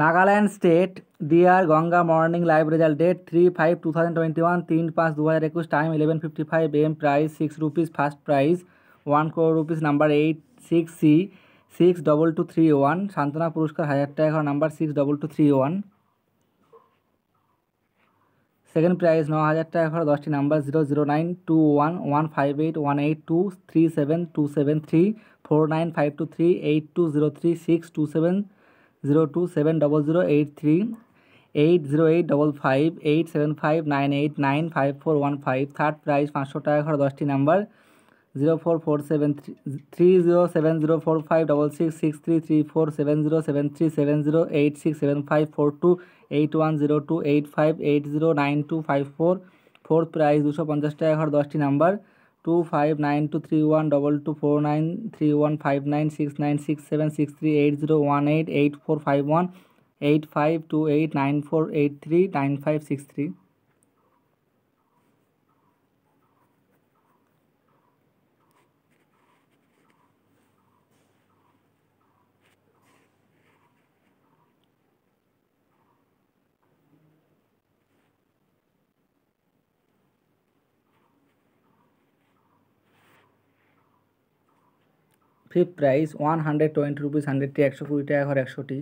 Nagaland state dear Ganga morning live result date three five two thousand twenty one তিন পাঁচ দু হাজার একুশ time eleven fifty five M price six rupees first prize one crore rupees number eight six C six double two three one সান্ত্বনা পুরস্কার হাজার টাকা এগারো number six double two three one second prize ন হাজার টাকা এগারো দশটি number zero zero nine two one one five eight one eight two three seven two seven three four nine five two three eight two zero three six two seven zero two seven double zero eight three eight zero eight double five eight seven five nine eight nine five four one five third prize পাঁচশো টাকা ঘর দশটি number zero four four seven three three zero seven zero four five double six six three three four seven zero seven three seven zero eight six seven five four two eight one zero two eight five eight zero nine two five four fourth prize দুশো পঞ্চাশ টাকা ঘর দশটি number two five nine two three one double two four nine three one five nine six nine six seven six three eight zero one eight eight four five one eight five two eight nine four eight three nine five six three fifth price one hundred twenty rupees হান্ড্রেডটি একশো কুড়ি টাকা ঘর একশোটি